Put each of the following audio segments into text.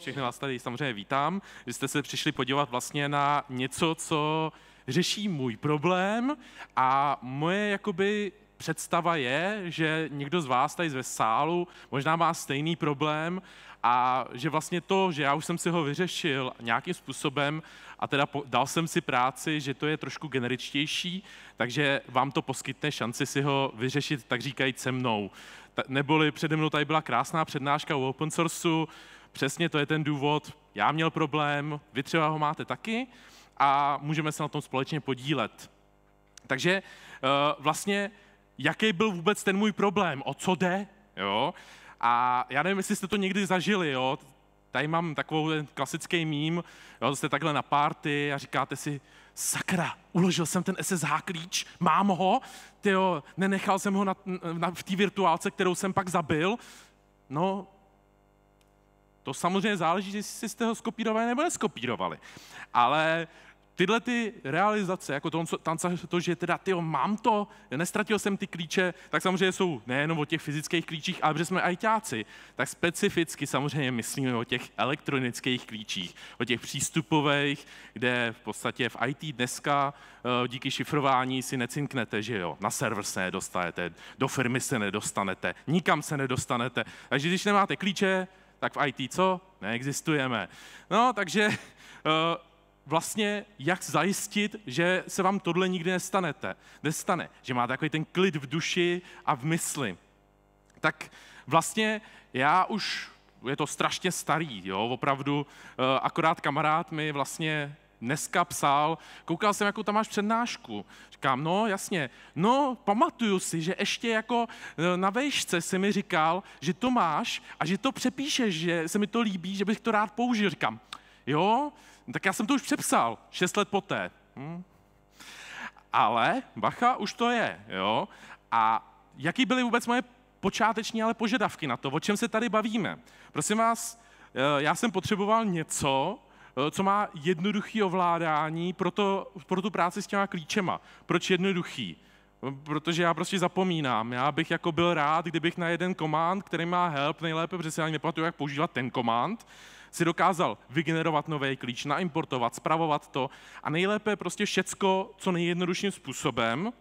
Všechny vás tady samozřejmě vítám, že jste se přišli podívat vlastně na něco, co řeší můj problém a moje jakoby představa je, že někdo z vás tady ve sálu možná má stejný problém a že vlastně to, že já už jsem si ho vyřešil nějakým způsobem a teda dal jsem si práci, že to je trošku generičtější, takže vám to poskytne šanci si ho vyřešit, tak říkajíc se mnou. Neboli přede mnou tady byla krásná přednáška o open sourceu, přesně to je ten důvod, já měl problém, vy třeba ho máte taky a můžeme se na tom společně podílet. Takže eh, vlastně, jaký byl vůbec ten můj problém, o co jde, jo? A já nevím, jestli jste to někdy zažili, jo? Tady mám takovou klasický mím, jo, jste takhle na party a říkáte si, sakra, uložil jsem ten SSH klíč, mám ho, tyjo, nenechal jsem ho na, na, v té virtuálce, kterou jsem pak zabil. No, to samozřejmě záleží, jestli jste ho skopírovali nebo neskopírovali. Ale tyhle ty realizace, jako to, to, že teda, ty mám to, nestratil jsem ty klíče, tak samozřejmě jsou nejenom o těch fyzických klíčích, ale že jsme ajťáci, tak specificky samozřejmě myslíme o těch elektronických klíčích, o těch přístupových, kde v podstatě v IT dneska eh, díky šifrování si necinknete, že jo, na server se nedostanete, do firmy se nedostanete, nikam se nedostanete. Takže když nemáte klíče, tak v IT co? Neexistujeme. No, takže eh, vlastně jak zajistit, že se vám tohle nikdy nestanete, nestane, že máte takový ten klid v duši a v mysli. Tak vlastně já už, je to strašně starý, jo, opravdu, eh, akorát kamarád mi vlastně dneska psal, koukal jsem, jakou tam máš přednášku. Říkám, no jasně, no pamatuju si, že ještě jako e, na vejšce si mi říkal, že to máš a že to přepíšeš, že se mi to líbí, že bych to rád použil. Říkám, jo, tak já jsem to už přepsal, šest let poté. Hm? Ale, bacha, už to je, jo. A jaký byly vůbec moje počáteční ale požadavky na to, o čem se tady bavíme? Prosím vás, e, já jsem potřeboval něco, Eh, co má jednoduché ovládání pro, to, pro tu práci s těma klíčema. Proč jednoduchý? Eh, protože já prostě zapomínám. Já bych jako byl rád, kdybych na jeden komand, který má help nejlépe, protože si ani nepamatuju, jak používat ten komand, si dokázal vygenerovat nový klíč, naimportovat, spravovat to a nejlépe prostě všecko co nejjednodušším způsobem,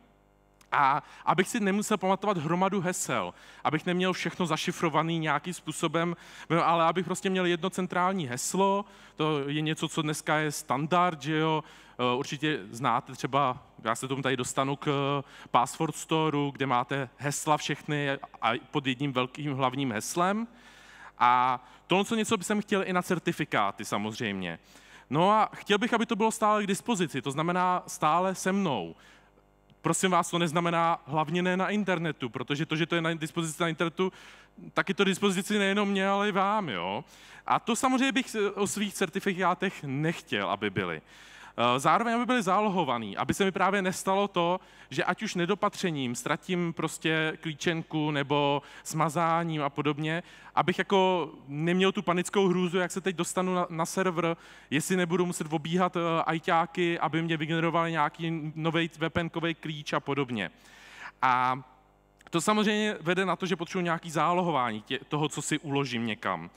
a abych si nemusel pamatovat hromadu hesel, abych neměl všechno zašifrovaný nějakým způsobem, no, ale abych prostě měl jedno centrální heslo, to je něco, co dneska je standard, že jo, e, určitě znáte třeba, já se tomu tady dostanu k e, Password store, kde máte hesla všechny a pod jedním velkým hlavním heslem. A to, co něco by jsem chtěl i na certifikáty samozřejmě. No a chtěl bych, aby to bylo stále k dispozici, to znamená stále se mnou prosím vás, to neznamená hlavně ne na internetu, protože to, že to je na dispozici na internetu, taky to dispozici nejenom mě, ale i vám. Jo? A to samozřejmě bych o svých certifikátech nechtěl, aby byly. Eh, zároveň, aby byli zálohovaný, aby se mi právě nestalo to, že ať už nedopatřením ztratím prostě klíčenku nebo smazáním a podobně, abych jako neměl tu panickou hrůzu, jak se teď dostanu na, na server, jestli nebudu muset obíhat ITáky, eh, aby mě vygenerovali nějaký nový weaponkový klíč a podobně. A to samozřejmě vede na to, že potřebuji nějaký zálohování tě, toho, co si uložím někam.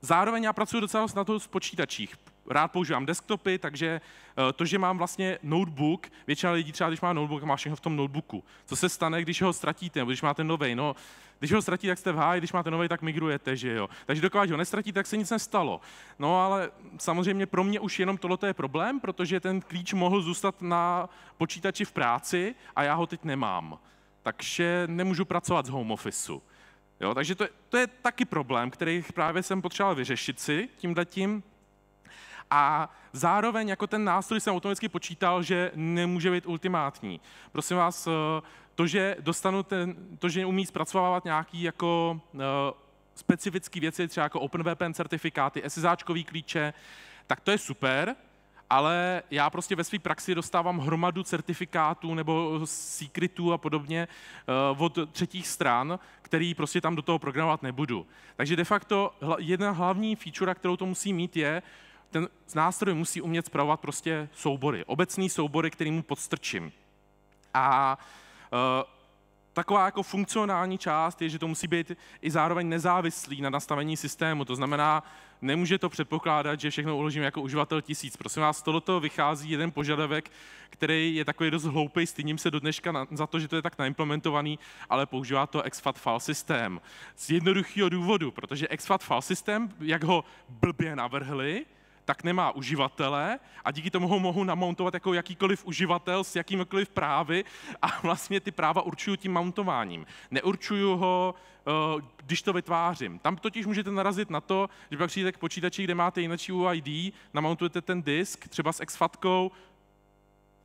Zároveň já pracuji docela na to s počítačích rád používám desktopy, takže eh, to, že mám vlastně notebook, většina lidí třeba, když má notebook, má všechno v tom notebooku. Co se stane, když ho ztratíte, nebo když máte nový? No, když ho ztratíte, tak jste v háji, když máte nový, tak migrujete, že jo. Takže dokud ho nestratíte, tak se nic nestalo. No ale samozřejmě pro mě už jenom tohle je problém, protože ten klíč mohl zůstat na počítači v práci a já ho teď nemám. Takže nemůžu pracovat z home officeu. Jo, takže to, to je taky problém, který právě jsem potřeboval vyřešit si tímhletím a zároveň jako ten nástroj jsem automaticky počítal, že nemůže být ultimátní. Prosím vás, eh, to, že dostanu ten, to, že umí zpracovávat nějaký jako eh, specifické věci, třeba jako OpenVPN certifikáty, SSAčkový klíče, tak to je super, ale já prostě ve své praxi dostávám hromadu certifikátů nebo secretů a podobně eh, od třetích stran, který prostě tam do toho programovat nebudu. Takže de facto jedna hlavní feature, kterou to musí mít, je, ten nástroj musí umět zpravovat prostě soubory, obecný soubory, který mu podstrčím. A e, taková jako funkcionální část je, že to musí být i zároveň nezávislý na nastavení systému. To znamená, nemůže to předpokládat, že všechno uložím jako uživatel tisíc. Prosím vás, tohoto vychází jeden požadavek, který je takový dost hloupý, stydím se do dneška na, za to, že to je tak naimplementovaný, ale používá to exfat file systém. Z jednoduchého důvodu, protože exfat file systém, jak ho blbě navrhli, tak nemá uživatele a díky tomu ho mohu namontovat jako jakýkoliv uživatel s jakýmkoliv právy a vlastně ty práva určuju tím mountováním. Neurčuju ho, eh, když to vytvářím. Tam totiž můžete narazit na to, že pak přijdete k počítači, kde máte jinačí UID, namontujete ten disk třeba s exfatkou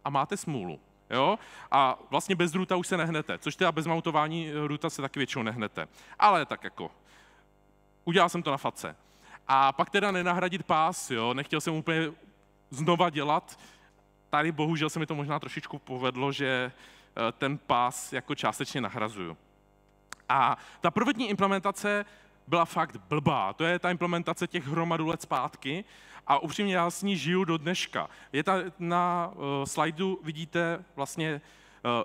a máte smůlu. Jo? A vlastně bez ruta už se nehnete, což teda bez mountování eh, ruta se taky většinou nehnete. Ale tak jako, udělal jsem to na face. A pak teda nenahradit pás, jo? nechtěl jsem úplně znova dělat. Tady bohužel se mi to možná trošičku povedlo, že eh, ten pás jako částečně nahrazuju. A ta prvotní implementace byla fakt blbá. To je ta implementace těch hromadů let zpátky a upřímně já s ní žiju do dneška. Je ta, na uh, slajdu vidíte vlastně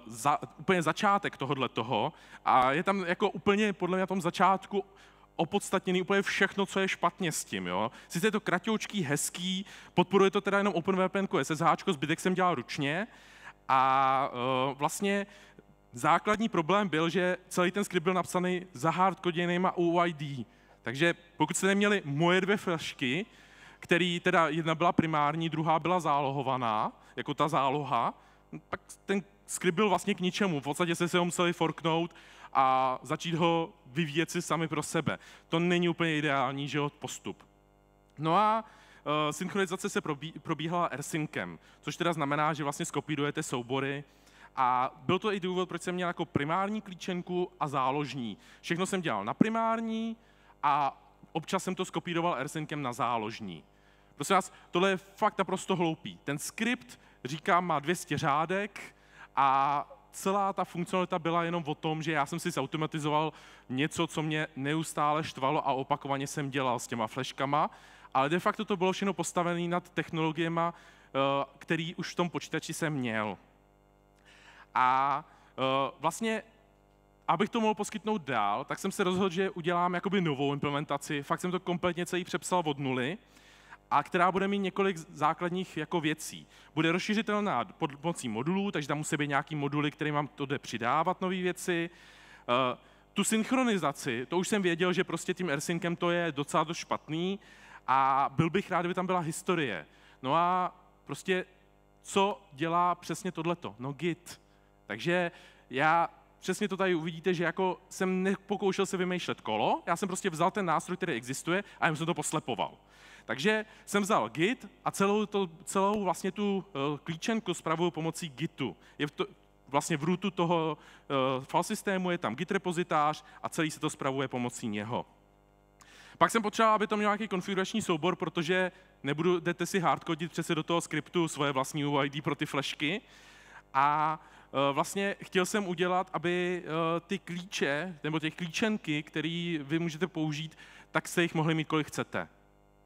uh, za, úplně začátek tohohle toho a je tam jako úplně podle mě na tom začátku opodstatněný úplně všechno, co je špatně s tím. Jo? Sice je to kratoučký, hezký, podporuje to teda jenom OpenVPN, SSH, zbytek jsem dělal ručně a uh, vlastně základní problém byl, že celý ten skript byl napsaný za hardkoděnýma UID. Takže pokud jste neměli moje dvě flašky, který teda jedna byla primární, druhá byla zálohovaná, jako ta záloha, tak ten skript byl vlastně k ničemu. V podstatě jste se ho museli forknout a začít ho vyvíjet si sami pro sebe. To není úplně ideální život postup. No a uh, synchronizace se probí, probíhala rsynkem, což teda znamená, že vlastně skopírujete soubory a byl to i důvod, proč jsem měl jako primární klíčenku a záložní. Všechno jsem dělal na primární a občas jsem to skopíroval rsynkem na záložní. Prosím vás, tohle je fakt naprosto hloupý. Ten skript, říkám, má 200 řádek a celá ta funkcionalita byla jenom o tom, že já jsem si zautomatizoval něco, co mě neustále štvalo a opakovaně jsem dělal s těma fleškama, ale de facto to bylo všechno postavené nad technologiemi, eh, který už v tom počítači jsem měl. A eh, vlastně abych to mohl poskytnout dál, tak jsem se rozhodl, že udělám jakoby novou implementaci. Fakt jsem to kompletně celý přepsal od nuly a která bude mít několik základních jako věcí. Bude rozšířitelná pod pomocí modulů, takže tam musí být nějaký moduly, kterým vám to jde přidávat nové věci. Eh, tu synchronizaci, to už jsem věděl, že prostě tím AirSyncem to je docela dost špatný a byl bych rád, kdyby tam byla historie. No a prostě co dělá přesně tohleto? No Git. Takže já přesně to tady uvidíte, že jako jsem nepokoušel se vymýšlet kolo, já jsem prostě vzal ten nástroj, který existuje a jsem to poslepoval. Takže jsem vzal Git a celou, to, celou vlastně tu eh, klíčenku zpravuju pomocí Gitu. Je to, vlastně v rootu toho uh, file systému je tam Git repozitář a celý se to spravuje pomocí něho. Pak jsem potřeboval, aby to měl nějaký konfigurační soubor, protože nebudu, jdete si hardkodit přece do toho skriptu svoje vlastní UID pro ty flashky. A uh, vlastně chtěl jsem udělat, aby uh, ty klíče, nebo ty klíčenky, které vy můžete použít, tak se jich mohli mít, kolik chcete.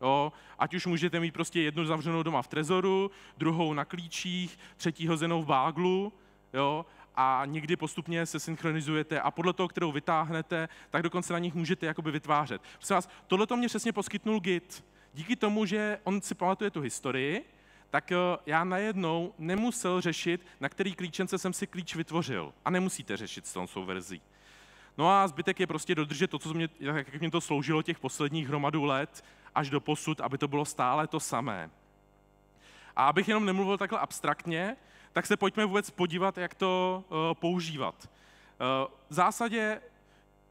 Jo? Ať už můžete mít prostě jednu zavřenou doma v trezoru, druhou na klíčích, třetí hozenou v báglu, jo? a někdy postupně se synchronizujete a podle toho, kterou vytáhnete, tak dokonce na nich můžete jakoby vytvářet. Prosím vás, tohle to mě přesně poskytnul Git. Díky tomu, že on si pamatuje tu historii, tak eh, já najednou nemusel řešit, na který klíčence jsem si klíč vytvořil. A nemusíte řešit s tou verzí. No a zbytek je prostě dodržet to, co mě, jak mě to sloužilo těch posledních hromadů let, až do posud, aby to bylo stále to samé. A abych jenom nemluvil takhle abstraktně, tak se pojďme vůbec podívat, jak to eh, používat. Eh, v zásadě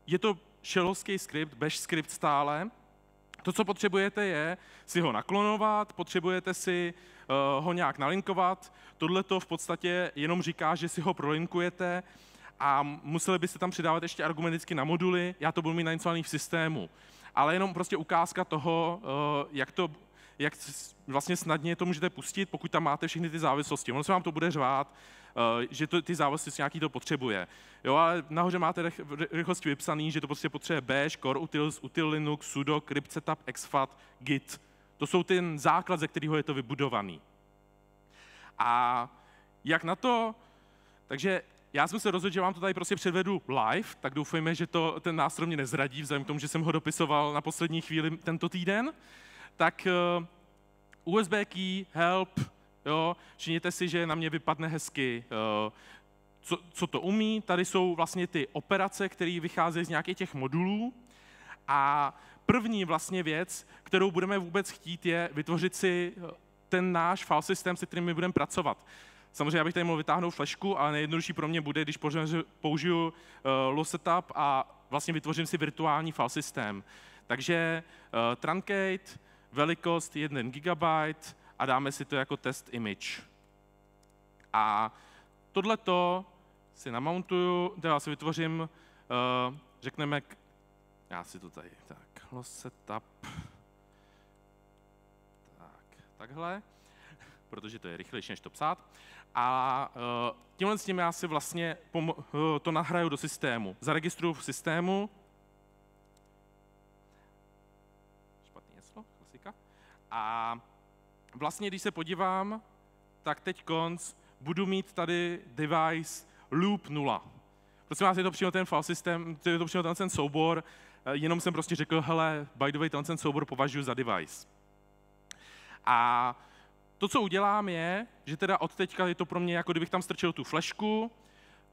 je to shellovský skript, bash skript stále. To, co potřebujete, je si ho naklonovat, potřebujete si eh, ho nějak nalinkovat. Tohle to v podstatě jenom říká, že si ho prolinkujete a museli byste tam přidávat ještě argumenticky na moduly. Já to budu mít nainstalovaný v systému ale jenom prostě ukázka toho, eh, jak to jak vlastně snadně to můžete pustit, pokud tam máte všechny ty závislosti. Ono se vám to bude řvát, eh, že to, ty závislosti nějaký to potřebuje. Jo, ale nahoře máte rychlosti vypsaný, že to prostě potřebuje bash, core, utils, util Linux, sudo, crypt setup, exfat, git. To jsou ten základ, ze kterého je to vybudovaný. A jak na to? Takže já jsem se rozhodl, že vám to tady prostě předvedu live, tak doufejme, že to ten nástroj mě nezradí, vzhledem k tomu, že jsem ho dopisoval na poslední chvíli tento týden. Tak uh, eh, USB key, help, jo, činěte si, že na mě vypadne hezky, uh, co, co to umí. Tady jsou vlastně ty operace, které vycházejí z nějakých těch modulů. A první vlastně věc, kterou budeme vůbec chtít, je vytvořit si eh, ten náš file systém, se kterým my budeme pracovat. Samozřejmě abych tady mohl vytáhnout flešku, ale nejjednodušší pro mě bude, když použiju uh, eh, low setup a vlastně vytvořím si virtuální file systém. Takže uh, truncate, velikost 1 GB a dáme si to jako test image. A tohleto si namountuju, teda si vytvořím, uh, řekneme, já si to tady, tak, low setup, tak, takhle, protože to je rychlejší, než to psát a eh, tímhle s tím já si vlastně eh, to nahraju do systému. Zaregistruju v systému. Špatný heslo, klasika. A vlastně, když se podívám, tak teď konc budu mít tady device loop 0. Prosím vás, je to přímo ten file systém, je to přímo ten, soubor, eh, jenom jsem prostě řekl, hele, by the way, ten, ten soubor považuji za device. A to, co udělám, je, že teda od teďka je to pro mě, jako kdybych tam strčil tu flešku,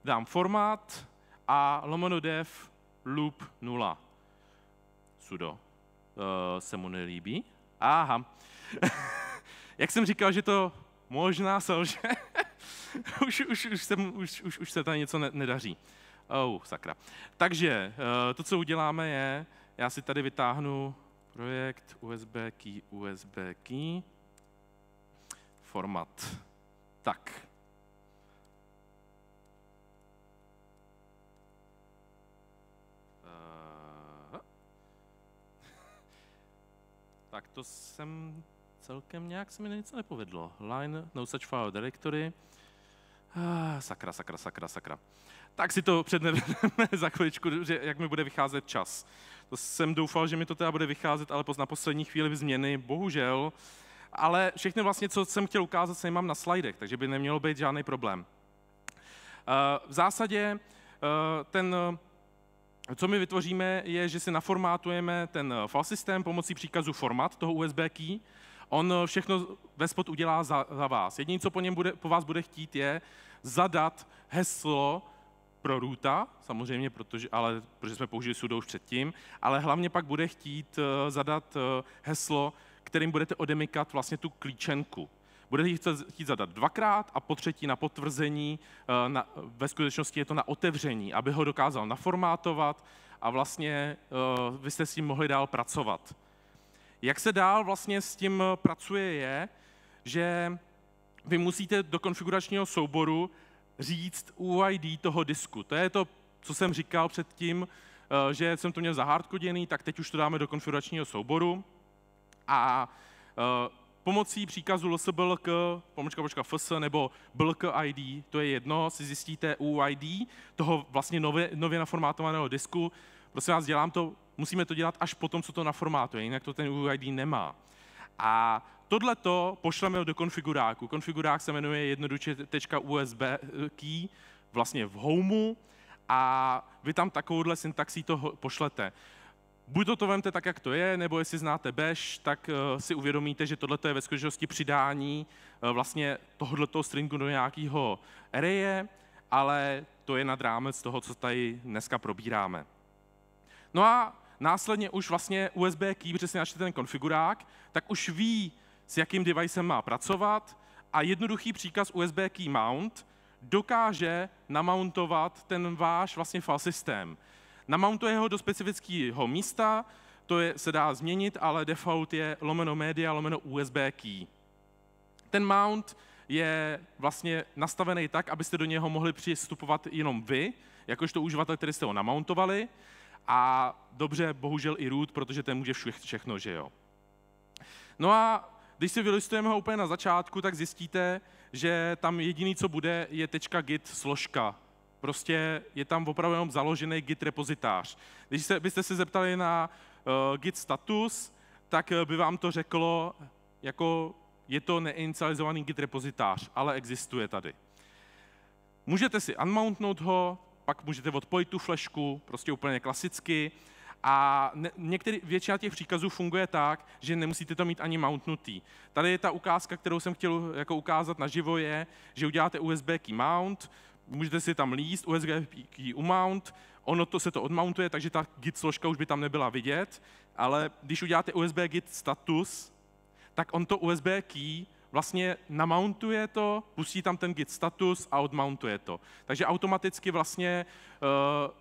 dám formát a lomeno dev loop 0. Sudo. E, se mu nelíbí? Aha. Jak jsem říkal, že to možná selže, už, už, už, jsem, už, už, už se tady něco ne, nedaří. Oh, sakra. Takže eh, to, co uděláme, je, já si tady vytáhnu projekt USB key, USB key, format. Tak. Eh, tak to jsem celkem nějak se mi nic nepovedlo. Line, no such file directory. Ah, sakra, sakra, sakra, sakra. Tak si to předneme za chviličku, že jak mi bude vycházet čas. To jsem doufal, že mi to teda bude vycházet, ale poz na poslední chvíli změny, bohužel, uh, ale všechny vlastně, co jsem chtěl ukázat, se mám na slidech, takže by nemělo být žádný problém. Eh, v zásadě eh, ten, eh, co my vytvoříme, je, že si naformátujeme ten file systém pomocí příkazu format toho USB key. On všechno ve spod udělá za, za vás. Jediné, co po, něm bude, po vás bude chtít, je zadat heslo pro ruta, samozřejmě, protože, ale, protože jsme použili sudo už předtím, ale hlavně pak bude chtít zadat heslo kterým budete odemykat vlastně tu klíčenku. Budete ji chtít zadat dvakrát a po třetí na potvrzení, eh, na, ve skutečnosti je to na otevření, aby ho dokázal naformátovat a vlastně uh, vy jste s tím mohli dál pracovat. Jak se dál vlastně s tím eh, pracuje je, že vy musíte do konfiguračního souboru říct UID toho disku. To je to, co jsem říkal předtím, že jsem to měl zahardkoděný, tak teď už to dáme do konfiguračního souboru a uh, pomocí příkazu lsblk, pomočka, pomočka fs nebo blk ID, to je jedno, si zjistíte UID toho vlastně nově, nově naformátovaného disku. Prosím vás, dělám to, musíme to dělat až potom, co to naformátuje, jinak to ten UID nemá. A tohle to pošleme do konfiguráku. Konfigurák se jmenuje jednoduše .usb key, vlastně v homeu, a vy tam takovouhle syntaxí to pošlete buď to, to vemte tak, jak to je, nebo jestli znáte Bash, tak eh, si uvědomíte, že tohle je ve skutečnosti přidání eh, vlastně tohoto stringu do nějakého arraye, ale to je nad rámec toho, co tady dneska probíráme. No a následně už vlastně USB key, protože si načte ten konfigurák, tak už ví, s jakým devicem má pracovat a jednoduchý příkaz USB key mount dokáže namountovat ten váš vlastně file systém. Namountuje ho do specifického místa, to je, se dá změnit, ale default je lomeno media, lomeno USB key. Ten mount je vlastně nastavený tak, abyste do něho mohli přistupovat jenom vy, jakožto uživatel, který jste ho namountovali, a dobře, bohužel i root, protože ten může vše, všechno, že jo. No a když si vylistujeme ho úplně na začátku, tak zjistíte, že tam jediný, co bude, je .git složka Prostě je tam opravdu jenom založený Git repozitář. Když se, byste se zeptali na uh, Git status, tak eh, by vám to řeklo, jako je to neinicializovaný Git repozitář, ale existuje tady. Můžete si unmountnout ho, pak můžete odpojit tu flešku, prostě úplně klasicky. A některý, většina těch příkazů funguje tak, že nemusíte to mít ani mountnutý. Tady je ta ukázka, kterou jsem chtěl jako ukázat naživo, je, že uděláte USB key mount, můžete si tam líst USB key umount, ono to se to odmountuje, takže ta git složka už by tam nebyla vidět, ale když uděláte USB git status, tak on to USB key vlastně namountuje to, pustí tam ten git status a odmountuje to. Takže automaticky vlastně eh,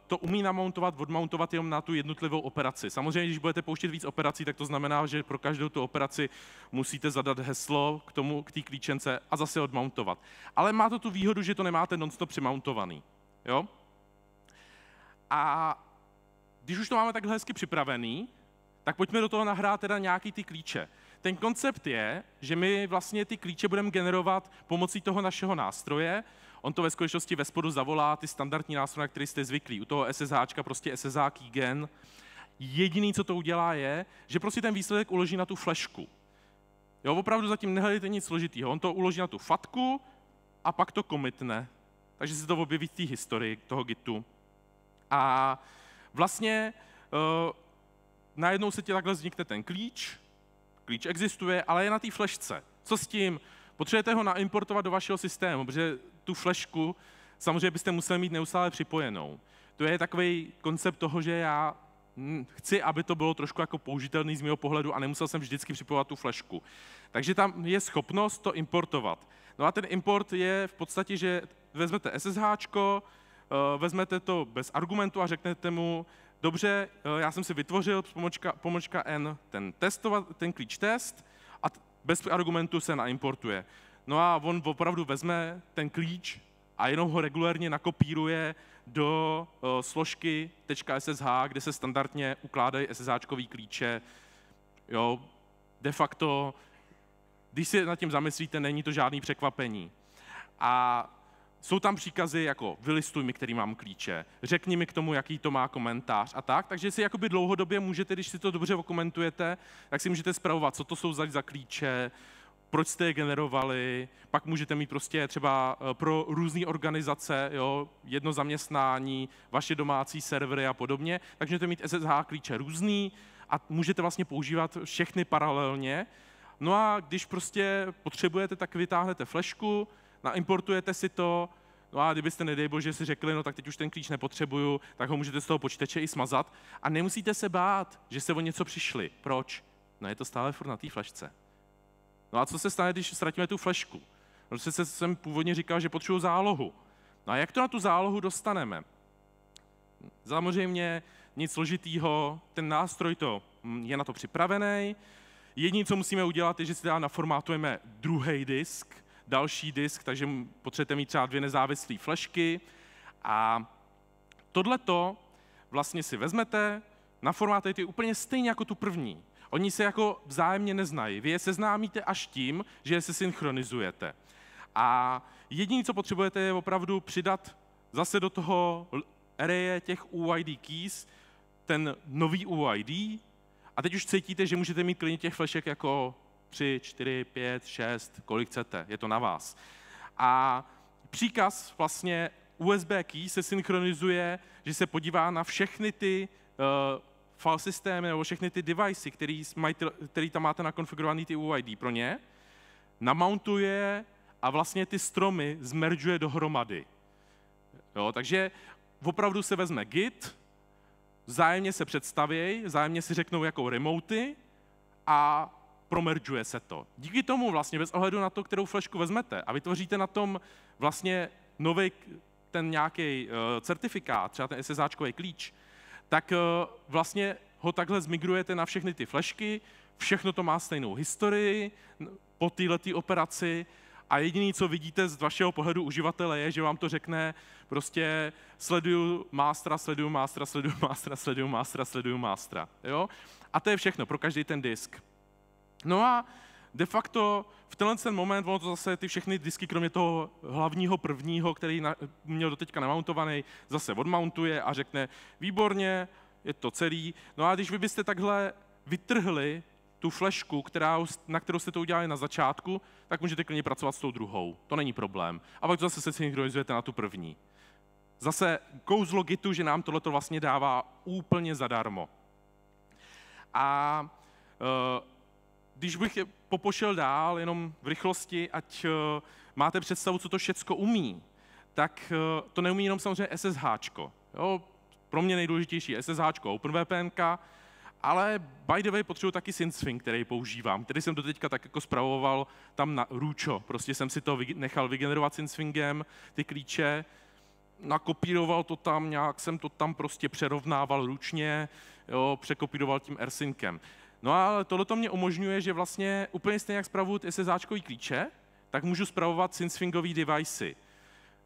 to umí namountovat, odmountovat jenom na tu jednotlivou operaci. Samozřejmě, když budete pouštět víc operací, tak to znamená, že pro každou tu operaci musíte zadat heslo k tomu, k té klíčence a zase odmountovat. Ale má to tu výhodu, že to nemáte nonstop přimountovaný. Jo? A když už to máme takhle hezky připravený, tak pojďme do toho nahrát teda nějaký ty klíče. Ten koncept je, že my vlastně ty klíče budeme generovat pomocí toho našeho nástroje. On to ve skutečnosti ve spodu zavolá ty standardní nástroje, na které jste zvyklí. U toho SSH prostě SSH keygen. Jediný, co to udělá, je, že prostě ten výsledek uloží na tu flešku. Jo, opravdu zatím nehledejte nic složitýho. On to uloží na tu fatku a pak to komitne. Takže se to objeví v té historii toho Gitu. A vlastně uh, najednou se ti takhle vznikne ten klíč, Klíč existuje, ale je na té flešce. Co s tím? Potřebujete ho naimportovat do vašeho systému, protože tu flešku samozřejmě byste museli mít neustále připojenou. To je takový koncept toho, že já hm, chci, aby to bylo trošku jako použitelný z mého pohledu a nemusel jsem vždycky připojovat tu flešku. Takže tam je schopnost to importovat. No a ten import je v podstatě, že vezmete SSH, eh, vezmete to bez argumentu a řeknete mu, dobře, eh, já jsem si vytvořil pomočka, pomočka n ten, testovat, ten klíč test a bez argumentu se naimportuje. No a on opravdu vezme ten klíč a jenom ho regulérně nakopíruje do eh, složky .ssh, kde se standardně ukládají SSHčkový klíče. Jo, de facto, když si nad tím zamyslíte, není to žádný překvapení. A jsou tam příkazy jako vylistuj mi, který mám klíče, řekni mi k tomu, jaký to má komentář a tak. Takže si jakoby dlouhodobě můžete, když si to dobře okomentujete, tak si můžete zpravovat, co to jsou za klíče, proč jste je generovali, pak můžete mít prostě třeba eh, pro různé organizace, jo, jedno zaměstnání, vaše domácí servery a podobně, takže můžete mít SSH klíče různý a můžete vlastně používat všechny paralelně. No a když prostě potřebujete, tak vytáhnete flešku, naimportujete si to, no a kdybyste, nedej bože, si řekli, no tak teď už ten klíč nepotřebuju, tak ho můžete z toho počítače i smazat a nemusíte se bát, že se o něco přišli. Proč? No je to stále furt na té flašce. No a co se stane, když ztratíme tu flašku? No, Protože se, jsem původně říkal, že potřebuju zálohu. No a jak to na tu zálohu dostaneme? Samozřejmě nic složitýho, ten nástroj to mm, je na to připravený. Jediné, co musíme udělat, je, že si teda naformátujeme druhý disk, další disk, takže potřebujete mít třeba dvě nezávislé flešky. A tohleto vlastně si vezmete, naformátujete úplně stejně jako tu první. Oni se jako vzájemně neznají. Vy je seznámíte až tím, že je se synchronizujete. A jediné, co potřebujete, je opravdu přidat zase do toho array těch UID keys ten nový UID a teď už cítíte, že můžete mít klidně těch flešek jako 3, 4, 5, 6, kolik chcete, je to na vás. A příkaz vlastně USB key se synchronizuje, že se podívá na všechny ty uh, file systémy nebo všechny ty devicey, který, mají, který tam máte nakonfigurovaný ty UID pro ně, namountuje a vlastně ty stromy zmeržuje dohromady. Jo, takže opravdu se vezme Git, zájemně se představějí, zájemně si řeknou, jako remoty a promeržuje se to. Díky tomu vlastně bez ohledu na to, kterou flešku vezmete a vytvoříte na tom vlastně nový ten nějaký uh, certifikát, třeba ten SSAčkový klíč, tak uh, vlastně ho takhle zmigrujete na všechny ty flešky, všechno to má stejnou historii po této operaci a jediné, co vidíte z vašeho pohledu uživatele, je, že vám to řekne prostě sleduju mástra, sleduju mástra, sleduju mástra, sleduju mástra, sleduju mástra. Jo? A to je všechno pro každý ten disk. No a de facto v tenhle ten moment, ono to zase ty všechny disky, kromě toho hlavního prvního, který na, měl doteďka namountovaný, zase odmountuje a řekne, výborně, je to celý. No a když vy byste takhle vytrhli tu flešku, která, na kterou jste to udělali na začátku, tak můžete klidně pracovat s tou druhou. To není problém. A pak to zase se synchronizujete na tu první. Zase kouzlo Gitu, že nám tohle to vlastně dává úplně zadarmo. A uh, když bych je popošel dál jenom v rychlosti, ať eh, máte představu, co to všecko umí, tak eh, to neumí jenom samozřejmě SSH. Pro mě nejdůležitější SSH, OpenVPN, ale by the way potřebuji taky SynSwing, který používám, který jsem doteďka tak jako spravoval tam na ručo. Prostě jsem si to nechal vygenerovat SynSwingem, ty klíče, nakopíroval to tam, nějak jsem to tam prostě přerovnával ručně, jo, překopíroval tím AirSynkem. No ale tohle to mě umožňuje, že vlastně úplně stejně jak se SSAčkový klíče, tak můžu spravovat SynSwingový devicey.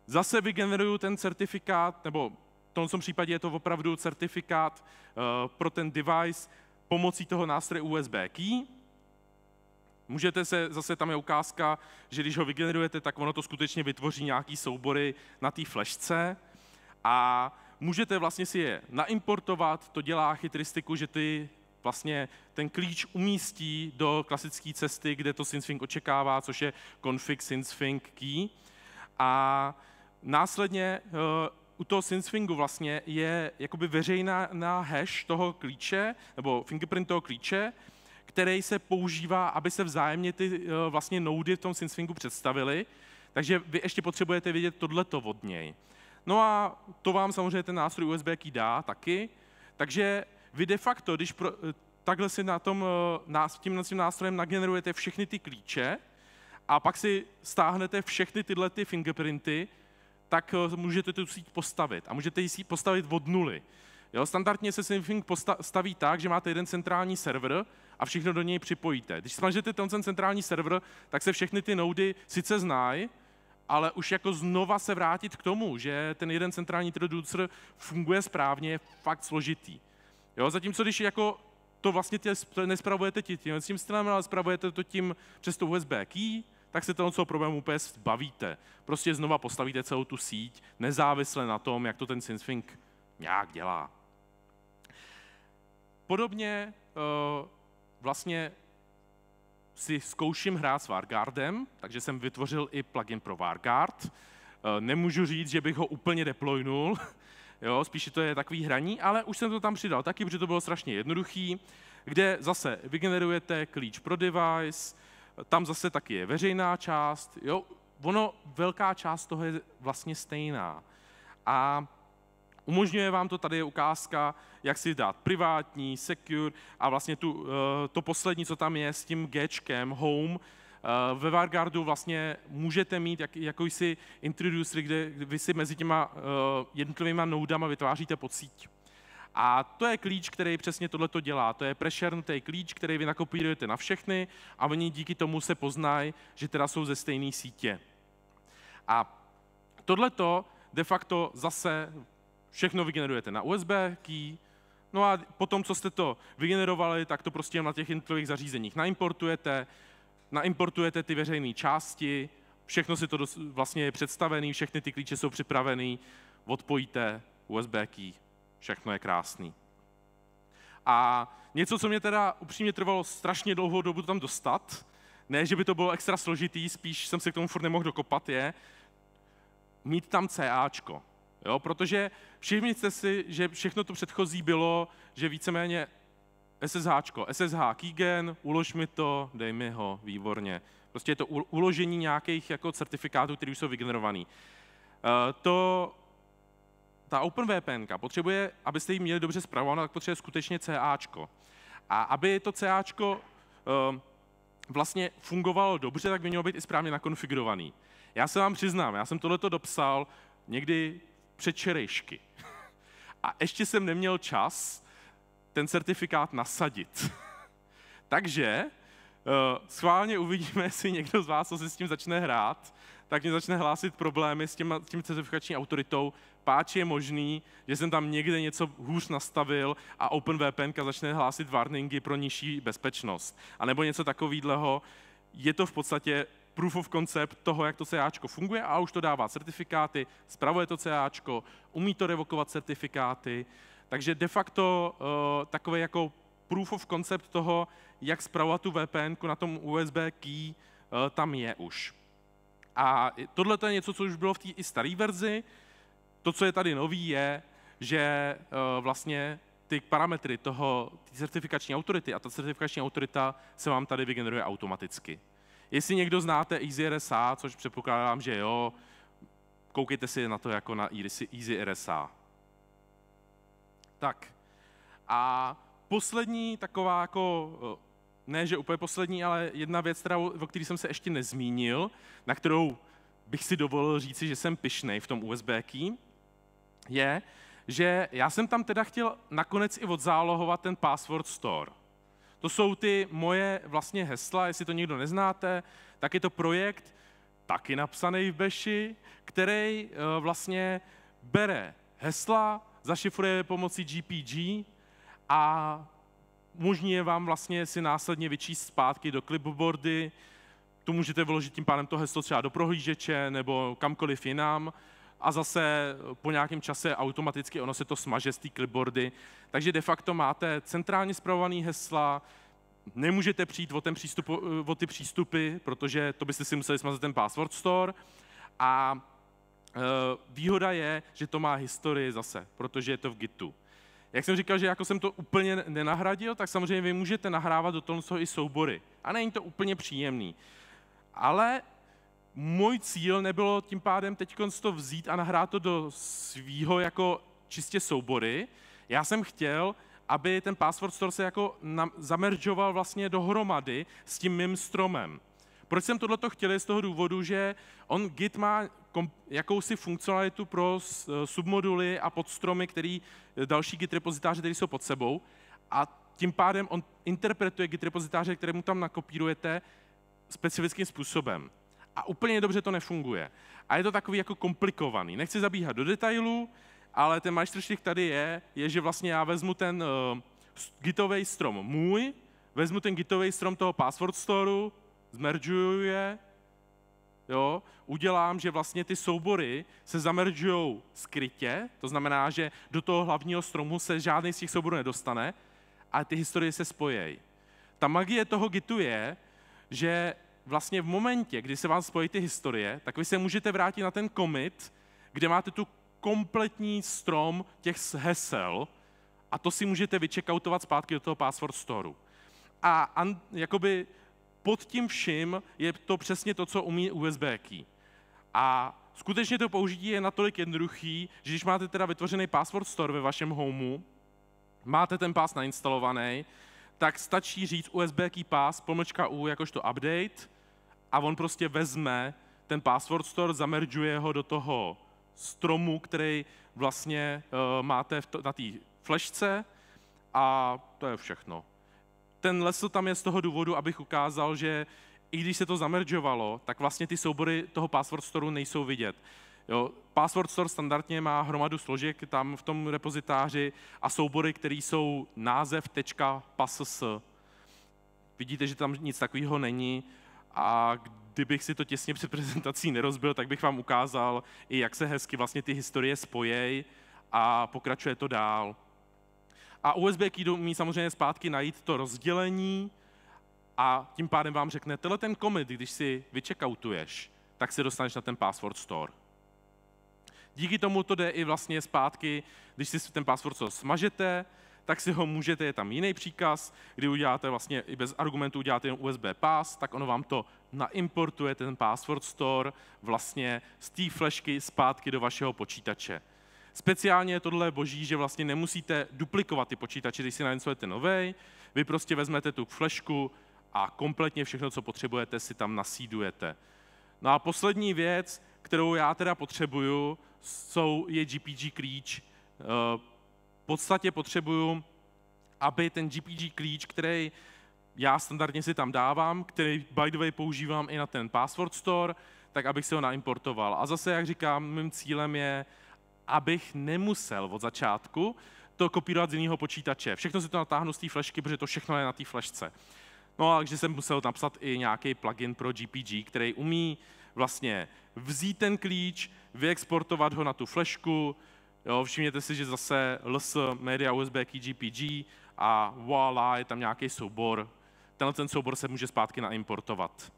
Zase vygeneruju ten certifikát, nebo v tomto případě je to opravdu certifikát uh, pro ten device pomocí toho nástroje USB key. Můžete se, zase tam je ukázka, že když ho vygenerujete, tak ono to skutečně vytvoří nějaký soubory na té flešce a můžete vlastně si je naimportovat, to dělá chytristiku, že ty vlastně ten klíč umístí do klasické cesty, kde to SynSync očekává, což je config SynSync key. A následně eh, u toho SynSwingu vlastně je jakoby veřejná na hash toho klíče, nebo fingerprint toho klíče, který se používá, aby se vzájemně ty eh, vlastně noudy v tom SynSwingu představily. Takže vy ještě potřebujete vědět tohleto od něj. No a to vám samozřejmě ten nástroj USB key dá taky, takže vy de facto, když pro, eh, takhle si na tom, eh, tímhle tím nástrojem nagenerujete všechny ty klíče a pak si stáhnete všechny tyhle ty fingerprinty, tak eh, můžete tu síť postavit. A můžete ji síť postavit od nuly. Jo, standardně se Synfing staví tak, že máte jeden centrální server a všechno do něj připojíte. Když smažete ten centrální server, tak se všechny ty noudy sice znají, ale už jako znova se vrátit k tomu, že ten jeden centrální producer funguje správně, je fakt složitý. Jo? Zatímco když jako to vlastně tě nespravujete tě tím s tím stranem, ale spravujete to tím přes tu USB key, tak se toho celého problému úplně zbavíte. Prostě znova postavíte celou tu síť, nezávisle na tom, jak to ten Synthink nějak dělá. Podobně eh, vlastně si zkouším hrát s Vargardem, takže jsem vytvořil i plugin pro Vargard. Eh, nemůžu říct, že bych ho úplně deploynul, jo, spíše to je takový hraní, ale už jsem to tam přidal taky, protože to bylo strašně jednoduchý, kde zase vygenerujete klíč pro device, tam zase taky je veřejná část, jo, ono, velká část toho je vlastně stejná. A umožňuje vám to, tady je ukázka, jak si dát privátní, secure a vlastně tu, eh, to poslední, co tam je s tím gečkem, home, Eh, ve Vargardu vlastně můžete mít jak, jakýsi introducer, kde vy si mezi těma eh, jednotlivými noudama vytváříte pocít. A to je klíč, který přesně tohleto dělá. To je prešernutý klíč, který vy nakopírujete na všechny a oni díky tomu se poznají, že teda jsou ze stejné sítě. A tohleto de facto zase všechno vygenerujete na USB key, no a potom, co jste to vygenerovali, tak to prostě na těch jednotlivých zařízeních naimportujete, naimportujete ty veřejné části, všechno si to dos- vlastně je představený, všechny ty klíče jsou připravený, odpojíte USB key, všechno je krásný. A něco, co mě teda upřímně trvalo strašně dlouhou dobu tam dostat, ne, že by to bylo extra složitý, spíš jsem se k tomu furt nemohl dokopat, je mít tam CAčko. Jo, protože všimněte si, že všechno to předchozí bylo, že víceméně SSHčko, SSH keygen, ulož mi to, dej mi ho, výborně. Prostě je to uložení nějakých jako certifikátů, které už jsou vygenerované. Eh, to, ta OpenVPN potřebuje, abyste ji měli dobře zpravovanou, tak potřebuje skutečně CAčko. A aby to CAčko eh, vlastně fungovalo dobře, tak by mělo být i správně nakonfigurovaný. Já se vám přiznám, já jsem tohleto dopsal někdy před čerejšky. A ještě jsem neměl čas ten certifikát nasadit. Takže eh, schválně uvidíme, jestli někdo z vás, co si s tím začne hrát, tak mě začne hlásit problémy s, těma, s tím certifikační autoritou. Páč je možný, že jsem tam někde něco hůř nastavil a OpenVPN začne hlásit warningy pro nižší bezpečnost. A nebo něco takového. Je to v podstatě proof of concept toho, jak to CAčko funguje a už to dává certifikáty, spravuje to CAčko, umí to revokovat certifikáty, takže de facto eh, takový jako proof of concept toho, jak zpravovat tu VPN na tom USB key, eh, tam je už. A tohle je něco, co už bylo v té i staré verzi. To, co je tady nový, je, že eh, vlastně ty parametry toho ty certifikační autority a ta certifikační autorita se vám tady vygeneruje automaticky. Jestli někdo znáte EasyRSA, což předpokládám, že jo, koukejte si na to jako na EasyRSA tak. A poslední taková jako, eh, ne že úplně poslední, ale jedna věc, která, o které jsem se ještě nezmínil, na kterou bych si dovolil říci, že jsem pišnej v tom USB key, je, že já jsem tam teda chtěl nakonec i odzálohovat ten password store. To jsou ty moje vlastně hesla, jestli to nikdo neznáte, tak je to projekt, taky napsaný v Beši, který eh, vlastně bere hesla zašifruje pomocí GPG a umožní vám vlastně si následně vyčíst zpátky do clipboardy, tu můžete vložit tím pádem to heslo třeba do prohlížeče nebo kamkoliv jinam a zase po nějakém čase automaticky ono se to smaže z té clipboardy. Takže de facto máte centrálně zpravované hesla, nemůžete přijít o, ten přístup, o ty přístupy, protože to byste si museli smazat ten password store a Eh, výhoda je, že to má historii zase, protože je to v Gitu. Jak jsem říkal, že jako jsem to úplně nenahradil, tak samozřejmě vy můžete nahrávat do toho i soubory. A není to úplně příjemný. Ale můj cíl nebylo tím pádem teď to vzít a nahrát to do svýho jako čistě soubory. Já jsem chtěl, aby ten password store se jako zameržoval vlastně dohromady s tím mým stromem. Proč jsem tohleto chtěl je z toho důvodu, že on Git má jakousi funkcionalitu pro eh, submoduly a podstromy, který eh, další Git repozitáře, které jsou pod sebou. A tím pádem on interpretuje Git repozitáře, které mu tam nakopírujete, specifickým způsobem. A úplně dobře to nefunguje. A je to takový jako komplikovaný. Nechci zabíhat do detailů, ale ten majstrštik tady je, je, že vlastně já vezmu ten uh, eh, gitový strom můj, vezmu ten gitový strom toho password storu zmeržuju je, jo, udělám, že vlastně ty soubory se zamerdžují skrytě, to znamená, že do toho hlavního stromu se žádný z těch souborů nedostane, a ty historie se spojejí. Ta magie toho gitu je, že vlastně v momentě, kdy se vám spojí ty historie, tak vy se můžete vrátit na ten komit, kde máte tu kompletní strom těch hesel a to si můžete vyčekautovat zpátky do toho password storu. A an, jakoby pod tím vším je to přesně to, co umí USB key. A skutečně to použití je natolik jednoduchý, že když máte teda vytvořený password store ve vašem homeu, máte ten pás nainstalovaný, tak stačí říct USB key pass, pomlčka U jakožto update a on prostě vezme ten password store, zameržuje ho do toho stromu, který vlastně uh, máte v to, na té flešce a to je všechno ten les to tam je z toho důvodu, abych ukázal, že i když se to zamerdžovalo, tak vlastně ty soubory toho password storu nejsou vidět. Jo, password store standardně má hromadu složek tam v tom repozitáři a soubory, které jsou název .pass. Vidíte, že tam nic takového není a kdybych si to těsně před prezentací nerozbil, tak bych vám ukázal i jak se hezky vlastně ty historie spojejí a pokračuje to dál. A USB key umí samozřejmě zpátky najít to rozdělení a tím pádem vám řekne, tenhle ten commit, když si vycheckoutuješ, tak si dostaneš na ten password store. Díky tomu to jde i vlastně zpátky, když si ten password store smažete, tak si ho můžete, je tam jiný příkaz, kdy uděláte vlastně i bez argumentu uděláte jen USB pass, tak ono vám to naimportuje, ten password store, vlastně z té flashky zpátky do vašeho počítače. Speciálně je tohle boží, že vlastně nemusíte duplikovat ty počítače, když si nainstalujete nový, vy prostě vezmete tu flešku a kompletně všechno, co potřebujete, si tam nasídujete. No a poslední věc, kterou já teda potřebuju, jsou, je GPG klíč. V eh, podstatě potřebuju, aby ten GPG klíč, který já standardně si tam dávám, který by the way používám i na ten password store, tak abych se ho naimportoval. A zase, jak říkám, mým cílem je abych nemusel od začátku to kopírovat z jiného počítače. Všechno si to natáhnu z té flashky, protože to všechno je na té flashce. No a takže jsem musel napsat i nějaký plugin pro GPG, který umí vlastně vzít ten klíč, vyexportovat ho na tu flashku, jo, všimněte si, že zase LS Media USB Key GPG a voila, je tam nějaký soubor. Tenhle ten soubor se může zpátky naimportovat.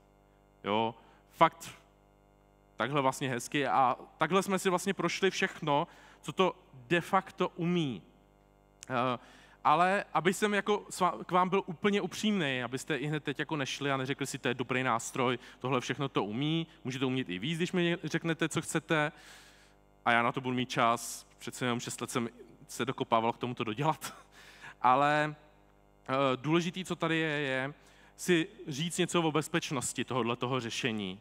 Jo. Fakt takhle vlastně hezky a takhle jsme si vlastně prošli všechno, co to de facto umí. Eh, ale aby jsem jako k vám byl úplně upřímný, abyste i hned teď jako nešli a neřekli si, to je dobrý nástroj, tohle všechno to umí, může to umět i víc, když mi řeknete, co chcete, a já na to budu mít čas, přece jenom 6 let jsem se dokopával k tomuto dodělat. Ale eh, důležitý, co tady je, je si říct něco o bezpečnosti tohoto řešení.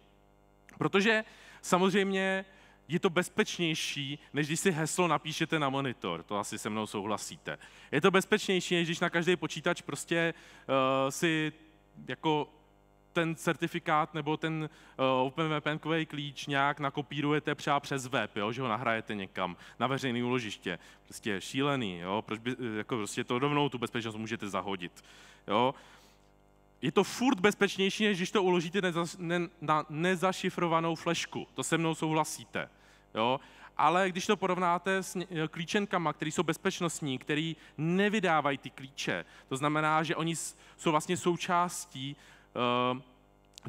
Protože Samozřejmě je to bezpečnější, než když si heslo napíšete na monitor, to asi se mnou souhlasíte. Je to bezpečnější, než když na každý počítač prostě uh, si jako ten certifikát nebo ten uh, eh, OpenVPN klíč nějak nakopírujete třeba přes web, jo, že ho nahrajete někam na veřejné úložiště. Prostě šílený, jo, proč by, eh, jako prostě to rovnou tu bezpečnost můžete zahodit. Jo. Uh, je to furt bezpečnější, než když to uložíte neza, ne, na nezašifrovanou flešku. To se mnou souhlasíte. Jo? Ale když to porovnáte s klíčenkama, které jsou bezpečnostní, které nevydávají ty klíče, to znamená, že oni jsou vlastně součástí uh,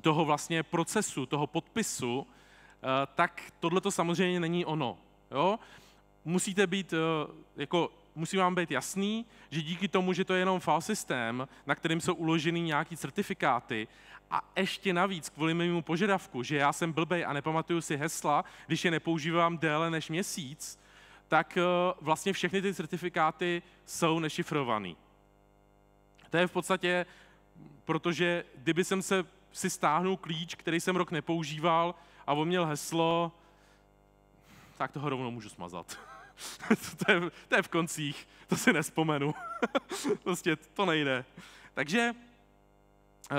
toho vlastně procesu, toho podpisu, uh, tak tohle to samozřejmě není ono. Jo? Musíte být uh, jako musí vám být jasný, že díky tomu, že to je jenom file systém, na kterým jsou uloženy nějaký certifikáty, a ještě navíc kvůli mému požadavku, že já jsem blbej a nepamatuju si hesla, když je nepoužívám déle než měsíc, tak eh, vlastně všechny ty certifikáty jsou nešifrované. To je v podstatě, protože kdyby jsem se si stáhnul klíč, který jsem rok nepoužíval a on měl heslo, tak toho rovnou můžu smazat. to, je, to je v koncích, to si nespomenu. prostě to nejde. Takže eh,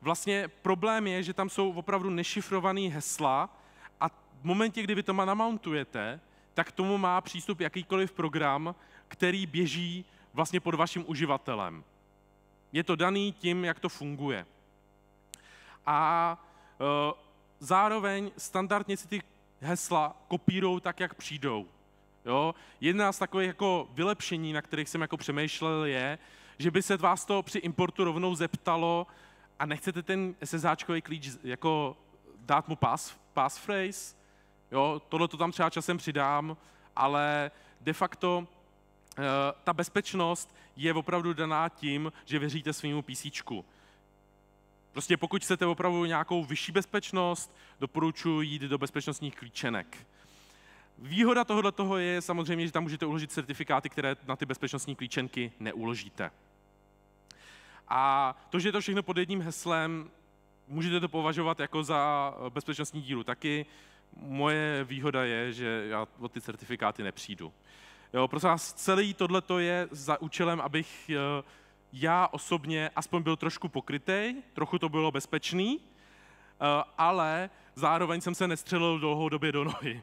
vlastně problém je, že tam jsou opravdu nešifrované hesla a v momentě, kdy vy to namountujete, tak tomu má přístup jakýkoliv program, který běží vlastně pod vaším uživatelem. Je to daný tím, jak to funguje. A e, zároveň standardně si ty hesla kopírují tak, jak přijdou. Jo? Jedna z takových jako vylepšení, na kterých jsem jako přemýšlel, je, že by se vás to při importu rovnou zeptalo a nechcete ten SSHčkový klíč jako dát mu pass, passphrase, jo, tohle to tam třeba časem přidám, ale de facto eh, ta bezpečnost je opravdu daná tím, že věříte svýmu PC. Prostě pokud chcete opravdu nějakou vyšší bezpečnost, doporučuji jít do bezpečnostních klíčenek. Výhoda tohoto toho je samozřejmě, že tam můžete uložit certifikáty, které na ty bezpečnostní klíčenky neuložíte. A to, že je to všechno pod jedním heslem, můžete to považovat jako za eh, bezpečnostní díru taky. Moje výhoda je, že já o ty certifikáty nepřijdu. Jo, prosím vás, celý tohleto je za účelem, abych eh, já osobně aspoň byl trošku pokrytej, trochu to bylo bezpečný, eh, ale zároveň jsem se nestřelil dlouhou době do nohy.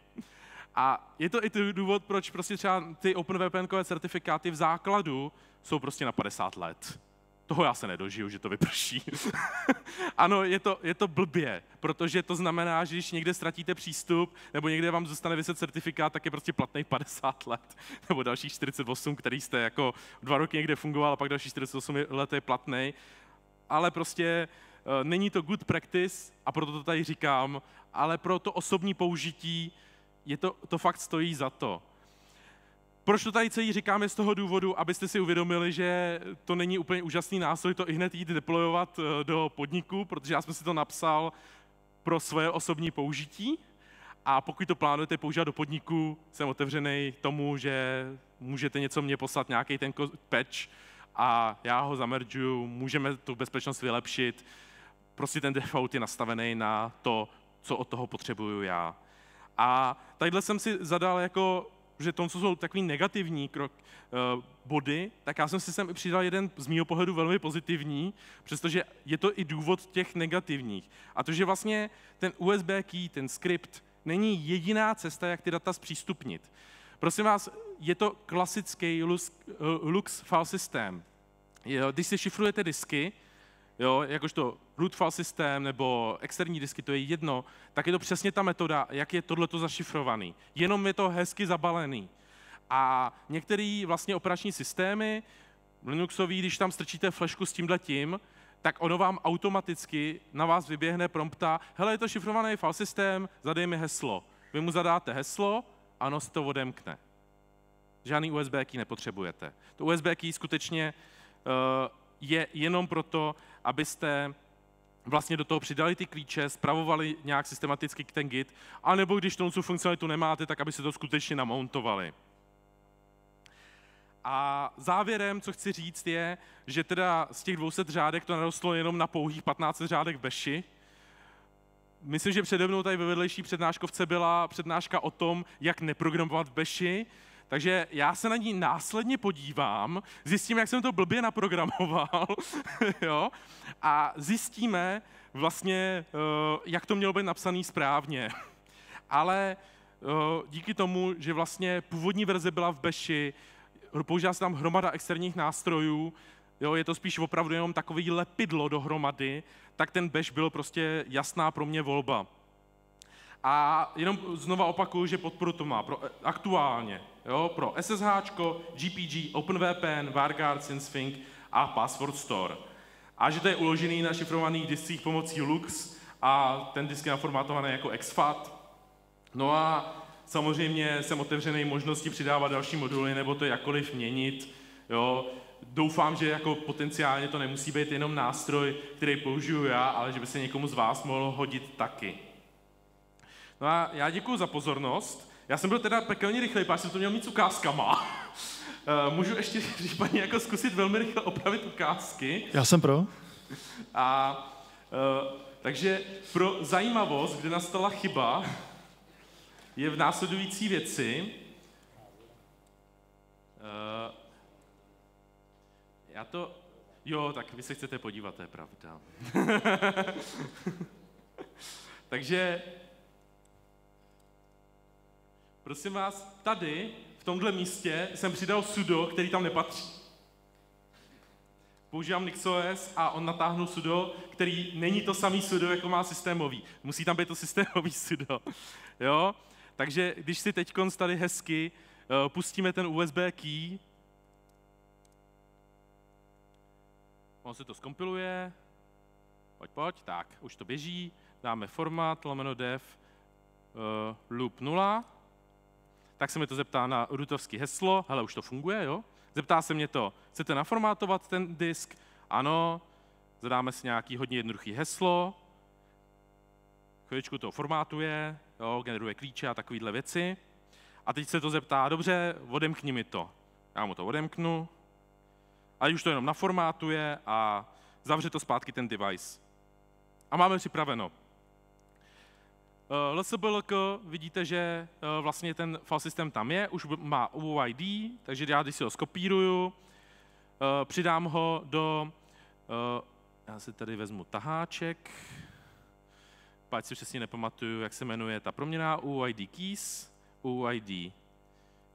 A je to i ten důvod, proč prostě třeba ty OpenVPN certifikáty v základu jsou prostě na 50 let. Toho já se nedožiju, že to vyprší. ano, je to, je to blbě, protože to znamená, že když někde ztratíte přístup, nebo někde vám zůstane vyset certifikát, tak je prostě platný 50 let, nebo další 48, který jste jako dva roky někde fungoval a pak další 48 let je platný. Ale prostě eh, není to good practice a proto to tady říkám, ale pro to osobní použití je to, to fakt stojí za to. Proč to tady celý říkáme z toho důvodu, abyste si uvědomili, že to není úplně úžasný nástroj to i hned jít deployovat eh, do podniku, protože já jsem si to napsal pro svoje osobní použití a pokud to plánujete používat do podniku, jsem otevřený tomu, že můžete něco mě poslat, nějaký ten patch a já ho zamerdžuju, můžeme tu bezpečnost vylepšit. Prostě ten default je nastavený na to, co od toho potřebuju já. A takhle jsem si zadal jako že to, co jsou takový negativní krok, eh, body, tak já jsem si sem přidal jeden z mýho pohledu velmi pozitivní, přestože je to i důvod těch negativních. A to, že vlastně ten USB key, ten skript, není jediná cesta, jak ty data zpřístupnit. Prosím vás, je to klasický Lux, eh, Lux file systém. Když si šifrujete disky, jo, jakožto root file systém nebo externí disky, to je jedno, tak je to přesně ta metoda, jak je tohleto zašifrovaný. Jenom je to hezky zabalený. A některé vlastně operační systémy, Linuxový, když tam strčíte flešku s tímhle tím, tak ono vám automaticky na vás vyběhne prompta, hele, je to šifrovaný file systém, zadej mi heslo. Vy mu zadáte heslo a ono se to odemkne. Žádný USB key nepotřebujete. To USB key skutečně uh, je jenom proto, abyste vlastně do toho přidali ty klíče, spravovali nějak systematicky ten git, anebo když tu funkcionalitu nemáte, tak aby se to skutečně namontovali. A závěrem, co chci říct, je, že teda z těch 200 řádek to narostlo jenom na pouhých 15 řádek v Beši. Myslím, že přede mnou tady ve vedlejší přednáškovce byla přednáška o tom, jak neprogramovat v Beši, takže já se na ní následně podívám, zjistím, jak jsem to blbě naprogramoval, jo, a zjistíme vlastně, eh, jak to mělo být napsané správně. Ale eh, díky tomu, že vlastně původní verze byla v Beši, používá se tam hromada externích nástrojů, jo, je to spíš opravdu jenom takový lepidlo dohromady, tak ten Beš byl prostě jasná pro mě volba. A jenom znova opakuju, že podporu to má pro, eh, aktuálně jo, pro SSH, GPG, OpenVPN, WireGuard, SynSphink a Password Store. A že to je uložený na šifrovaných discích pomocí Lux a ten disk je naformátovaný jako exFAT. No a samozřejmě jsem otevřený možnosti přidávat další moduly nebo to jakkoliv měnit. Jo. Doufám, že jako potenciálně to nemusí být jenom nástroj, který použiju já, ale že by se někomu z vás mohlo hodit taky. No a já děkuji za pozornost. Já jsem byl teda pekelně rychlej, protože jsem to měl mít s ukázkama. Eh, můžu ještě případně jako zkusit velmi rychle opravit ukázky. Já jsem pro. A eh, takže pro zajímavost, kde nastala chyba, je v následující věci. Eh, já to... Jo, tak vy se chcete podívat, to je pravda. Takže Prosím vás, tady, v tomhle místě, jsem přidal sudo, který tam nepatří. Používám NixOS a on natáhnul sudo, který není to samý sudo, jako má systémový. Musí tam být to systémový sudo. Jo? Takže když si teď tady hezky uh, pustíme ten USB key, on se to skompiluje, pojď, pojď, tak, už to běží, dáme format, lomeno dev, uh, loop 0, tak se mi to zeptá na rutovský heslo, hele, už to funguje, jo? Zeptá se mě to, chcete naformátovat ten disk? Ano, zadáme si nějaký hodně jednoduchý heslo, chvíličku to formátuje, jo, generuje klíče a takovéhle věci. A teď se to zeptá, dobře, odemkni mi to. Já mu to odemknu, a už to jenom naformátuje a zavře to zpátky ten device. A máme připraveno. Eh, LSBLK, vidíte, že eh, vlastně ten file system tam je, už má UID, takže já když si ho skopíruju, eh, přidám ho do, já si tady vezmu taháček, pak si přesně nepamatuju, jak se jmenuje ta proměna, UID keys, UID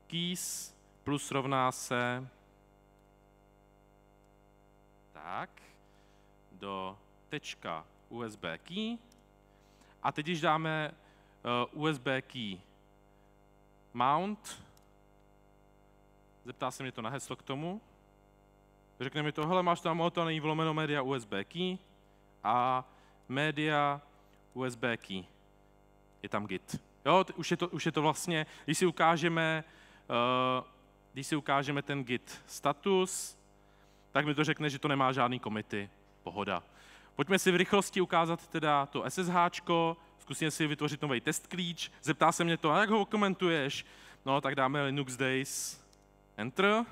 keys plus rovná se tak, do tečka USB key a teď, když dáme eh, USB key mount, zeptá se mě to na heslo k tomu, řekne mi to, hele, máš tam motoný vlomeno media USB key a media USB key. Je tam git. Jo, už je to, už je to vlastně, když si ukážeme, uh, když si ukážeme ten git status, tak mi to řekne, že to nemá žádný komity. Pohoda. Pojďme si v rychlosti ukázat teda to SSH, zkusíme si vytvořit nový test klíč, zeptá se mě to, a jak ho komentuješ? No, tak dáme Linux Days, Enter.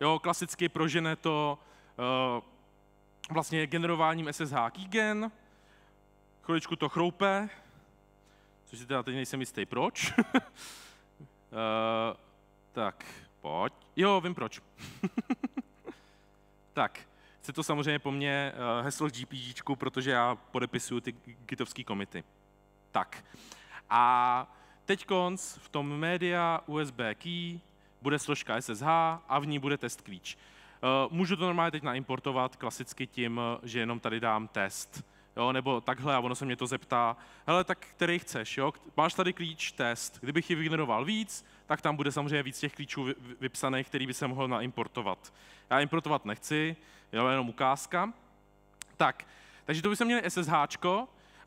Jo, klasicky prožene to uh, vlastně generováním SSH keygen, chviličku to chroupe, což si teda teď nejsem jistý, proč. uh, tak, pojď. Jo, vím proč. tak, Chce to samozřejmě po mně eh, heslo GPG, protože já podepisuju ty gitovské komity. Tak. A teď konc v tom media USB key bude složka SSH a v ní bude test klíč. Eh, můžu to normálně teď naimportovat klasicky tím, že jenom tady dám test. Jo, nebo takhle, a ono se mě to zeptá, hele, tak který chceš, jo? máš tady klíč, test, kdybych ji vygeneroval víc, tak tam bude samozřejmě víc těch klíčů vypsaných, který by se mohl naimportovat. Já importovat nechci, jo, jenom ukázka. Tak, takže to by se měli SSH,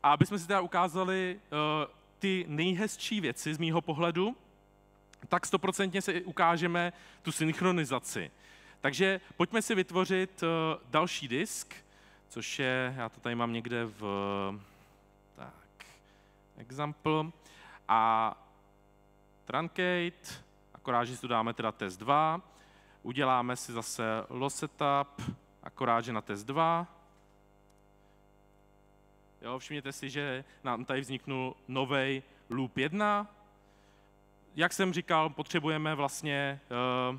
a aby jsme si teda ukázali uh, ty nejhezčí věci z mýho pohledu, tak stoprocentně si ukážeme tu synchronizaci. Takže pojďme si vytvořit uh, další disk, což je, já to tady mám někde v, tak, example, a truncate, akorát, že si tu dáme teda test 2, uděláme si zase loss setup, akorát, že na test 2. Jo, všimněte si, že nám tady vzniknul nový loop 1. Jak jsem říkal, potřebujeme vlastně eh,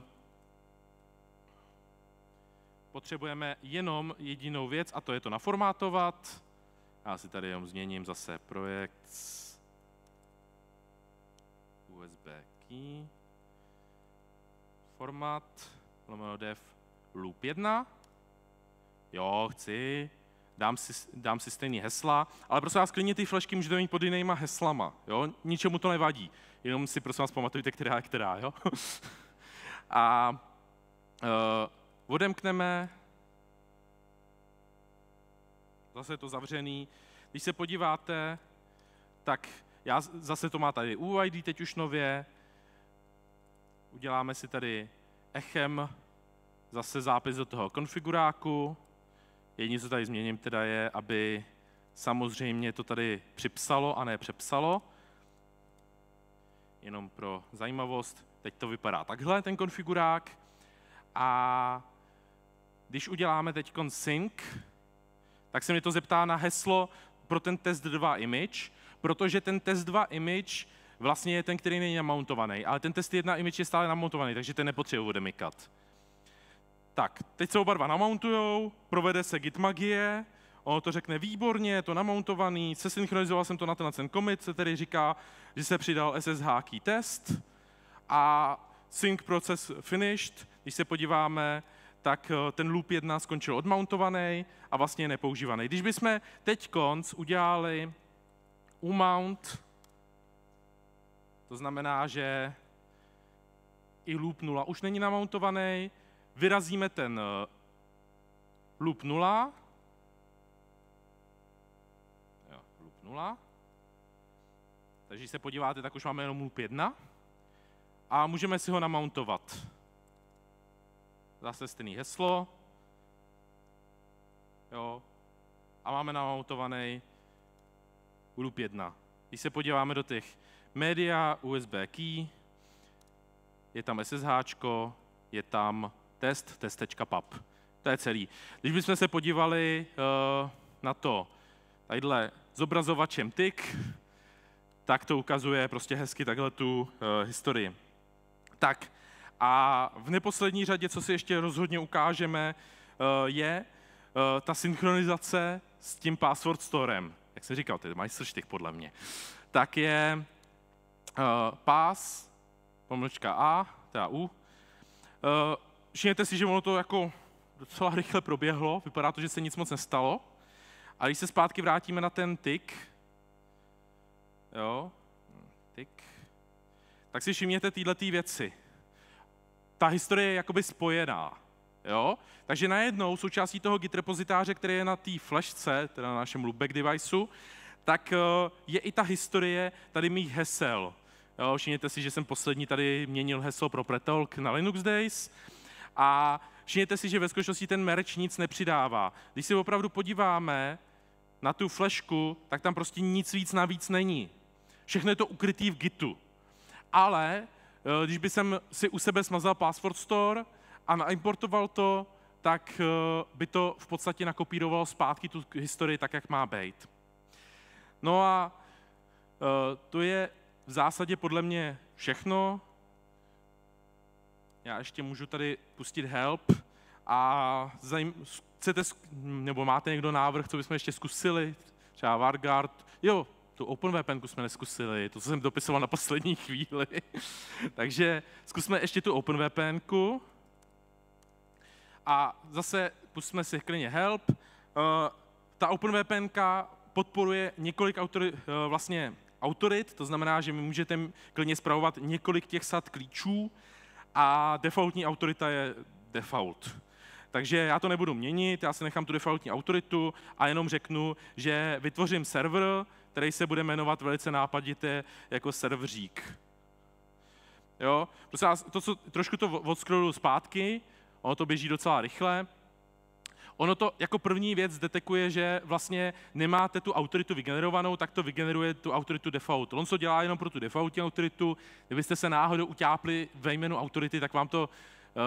potřebujeme jenom jedinou věc, a to je to naformátovat. Já si tady jenom změním zase projekt USB key, format, lomeno dev loop 1. Jo, chci, dám si, dám si stejný hesla, ale prosím vás, klidně ty flešky můžete mít pod jinýma heslama, jo? Ničemu to nevadí, jenom si prosím vás pamatujte, která je která, jo? a uh, odemkneme, zase je to zavřený. Když se podíváte, tak já, zase to má tady UID teď už nově, uděláme si tady echem zase zápis do toho konfiguráku, Jediné, co tady změním, teda je, aby samozřejmě to tady připsalo a ne přepsalo. Jenom pro zajímavost, teď to vypadá takhle, ten konfigurák. A když uděláme teď sync, tak se mi to zeptá na heslo pro ten test 2 image, protože ten test 2 image vlastně je ten, který není namontovaný, ale ten test 1 image je stále namontovaný, takže ten nepotřebuji odemykat. Tak, teď se oba dva namontujou, provede se git magie, ono to řekne výborně, je to namontovaný, sesynchronizoval jsem to na ten, na ten commit, se tedy říká, že se přidal SSH key test a sync proces finished, když se podíváme, tak eh, ten loop 1 skončil odmountovaný a vlastně nepoužívaný. Když bychom teď konc udělali umount, to znamená, že i loop 0 už není namountovaný, vyrazíme ten eh, loop 0, jo, loop 0, takže když se podíváte, tak už máme jenom loop 1 a můžeme si ho namountovat. Zase stejný heslo, jo, a máme namountovaný loop 1. Když se podíváme do těch media, USB key, je tam SSH, je tam test, test.pub. To je celý. Když bychom se podívali eh, na to tadyhle zobrazovačem tyk, tak to ukazuje prostě hezky takhle tu eh, historii. Tak a v neposlední řadě, co si ještě rozhodně ukážeme, eh, je ta synchronizace s tím password storem. Jak jsem říkal, to je majstrštych podle mě. Tak je pass, pomlčka A, teda U, všimněte si, že ono to jako docela rychle proběhlo, vypadá to, že se nic moc nestalo. A když se zpátky vrátíme na ten tik, jo, tik, tak si všimněte tyhle věci. Ta historie je jakoby spojená. Jo? Takže najednou součástí toho git repozitáře, který je na té flashce, teda na našem loopback deviceu, tak eh, je i ta historie tady mých hesel. Jo, všimněte si, že jsem poslední tady měnil heslo pro Pretalk na Linux Days. A všimněte si, že ve skutečnosti ten merch nic nepřidává. Když se opravdu podíváme na tu flešku, tak tam prostě nic víc navíc není. Všechno je to ukrytý v Gitu. Ale eh, když by jsem si u sebe smazal Passport Store a naimportoval to, tak eh, by to v podstatě nakopírovalo zpátky tu historii tak, jak má být. No a eh, to je v zásadě podle mě všechno. Já ještě můžu tady pustit help a zajím, chcete, nebo máte někdo návrh, co bychom ještě zkusili? Třeba Vargard. Jo, tu OpenVPN jsme neskusili, to, co jsem dopisoval na poslední chvíli. Takže zkusme ještě tu OpenVPN. A zase pustíme si klidně help. Uh, ta OpenVPN podporuje několik autory, uh, eh, vlastně autorit, to znamená, že vy můžete klidně zpravovat několik těch sad klíčů, a defaultní autorita je default. Takže já to nebudu měnit, já si nechám tu defaultní autoritu a jenom řeknu, že vytvořím server, který se bude jmenovat velice nápaditě jako serverřík. Jo? Prostě to, co, trošku to odskroudu zpátky, ono to běží docela rychle ono to jako první věc detekuje, že vlastně nemáte tu autoritu vygenerovanou, tak to vygeneruje tu autoritu default. On co dělá jenom pro tu defaultní autoritu, kdybyste se náhodou utápli ve jménu autority, tak vám to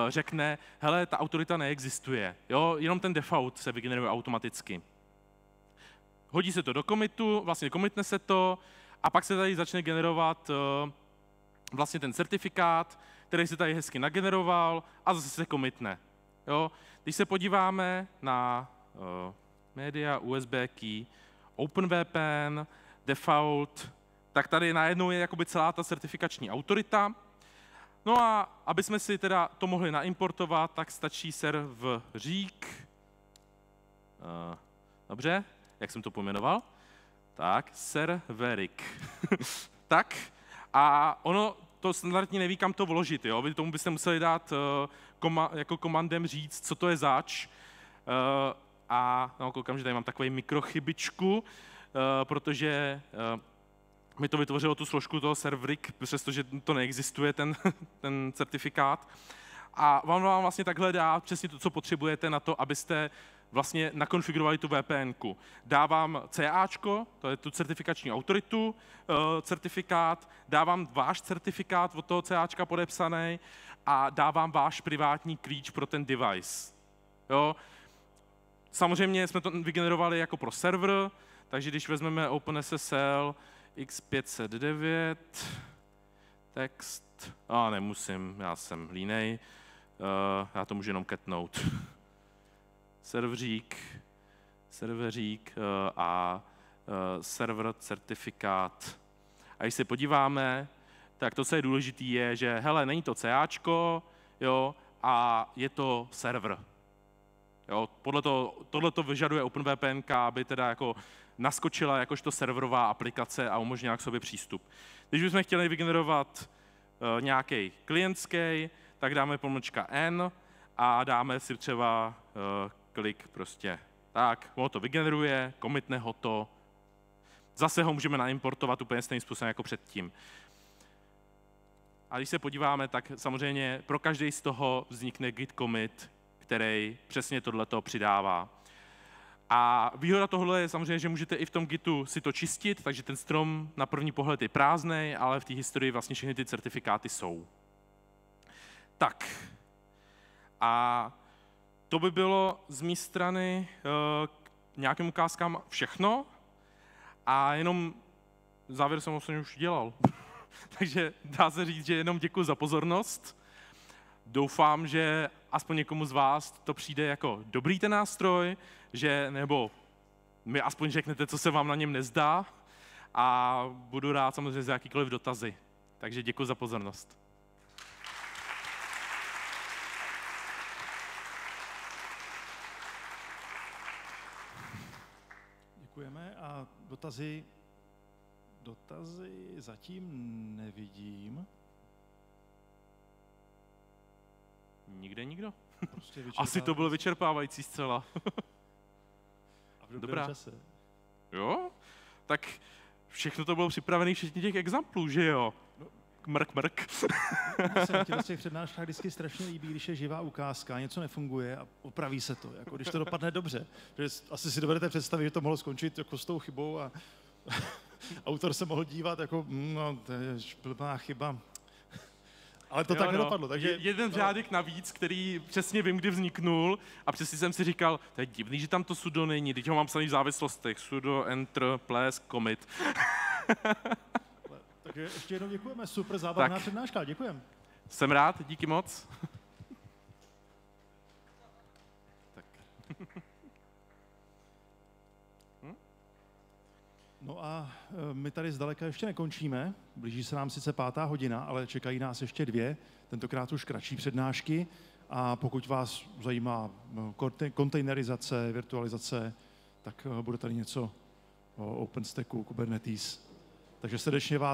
uh, řekne, hele, ta autorita neexistuje, jo, jenom ten default se vygeneruje automaticky. Hodí se to do komitu, vlastně komitne se to a pak se tady začne generovat uh, vlastně ten certifikát, který se tady hezky nageneroval a zase se komitne. Jo? Když se podíváme na uh, média USB key, OpenVPN, Default, tak tady najednou je jakoby celá ta certifikační autorita. No a aby jsme si teda to mohli naimportovat, tak stačí serv řík, uh, dobře, jak jsem to pojmenoval? Tak, serverik. tak, a ono to standardně neví, kam to vložit. Jo? Vy tomu byste museli dát uh, koma, jako komandem říct, co to je zač. Eh, a no, koukám, že tady mám takový mikrochybičku, eh, protože eh, mi to vytvořilo tu složku toho servrik, přestože to neexistuje, ten, ten certifikát. A vám vám vlastně takhle dá přesně to, co potřebujete na to, abyste vlastně nakonfigurovali tu VPN. -ku. Dávám CAčko, to je tu certifikační autoritu, certifikát, dávám váš certifikát od toho CAčka podepsaný, a dávám váš privátní klíč pro ten device. Jo? Samozřejmě jsme to vygenerovali jako pro server, takže když vezmeme OpenSSL x509, text, a nemusím, já jsem línej, uh, já to můžu jenom ketnout. serverík, serverík uh, eh, a uh, server certifikát. A když se podíváme, tak to, co je důležité, je, že hele, není to CAčko, jo, a je to server. Jo, podle toho, tohle to vyžaduje OpenVPN, aby teda jako naskočila jakožto serverová aplikace a umožnila k sobě přístup. Když bychom chtěli vygenerovat uh, eh, nějaký klientský, tak dáme pomlčka n a dáme si třeba uh, klik prostě tak, ono to vygeneruje, komitne ho to, zase ho můžeme naimportovat úplně stejným způsobem jako předtím. A když se podíváme, tak samozřejmě pro každý z toho vznikne git commit, který přesně tohleto přidává. A výhoda tohle je samozřejmě, že můžete i v tom Gitu si to čistit, takže ten strom na první pohled je prázdný, ale v té historii vlastně všechny ty certifikáty jsou. Tak. A to by bylo z mé strany k eh, nějakým ukázkám všechno. A jenom závěr jsem vlastně už dělal. Takže dá se říct, že jenom děkuji za pozornost. Doufám, že aspoň někomu z vás to přijde jako dobrý ten nástroj, že nebo mi aspoň řeknete, co se vám na něm nezdá a budu rád samozřejmě za jakýkoliv dotazy. Takže děkuji za pozornost. Děkujeme a dotazy dotazy zatím nevidím. Nikde nikdo. Prostě Asi to bylo vyčerpávající zcela. A v dobrém Dobrá. čase. Jo? Tak všechno to bylo připravené, včetně těch exemplů, že jo? No. Mrk, mrk. No, se mi těch přednáškách vždycky strašně líbí, když je živá ukázka, něco nefunguje a opraví se to, jako když to dopadne dobře. asi si dovedete představit, že to mohlo skončit jako s tou chybou a autor se mohl dívat jako, mm, no, to je špilná chyba. Ale to jo, tak no. nedopadlo. Takže, jeden no. řádek navíc, který přesně vím, kdy vzniknul a přesně jsem si říkal, to je divný, že tam to sudo není, teď ho mám psaný v závislostech. Sudo, enter, plesk, commit. Takže ještě jednou děkujeme, super zábavná přednáška, děkujeme. Jsem rád, díky moc. No a e, my tady zdaleka ještě nekončíme. Blíží se nám sice pátá hodina, ale čekají nás ještě dvě, tentokrát už kratší přednášky. A pokud vás zajímá e, kontejnerizace, virtualizace, tak e, bude tady něco o OpenStacku, Kubernetes. Takže srdečně vás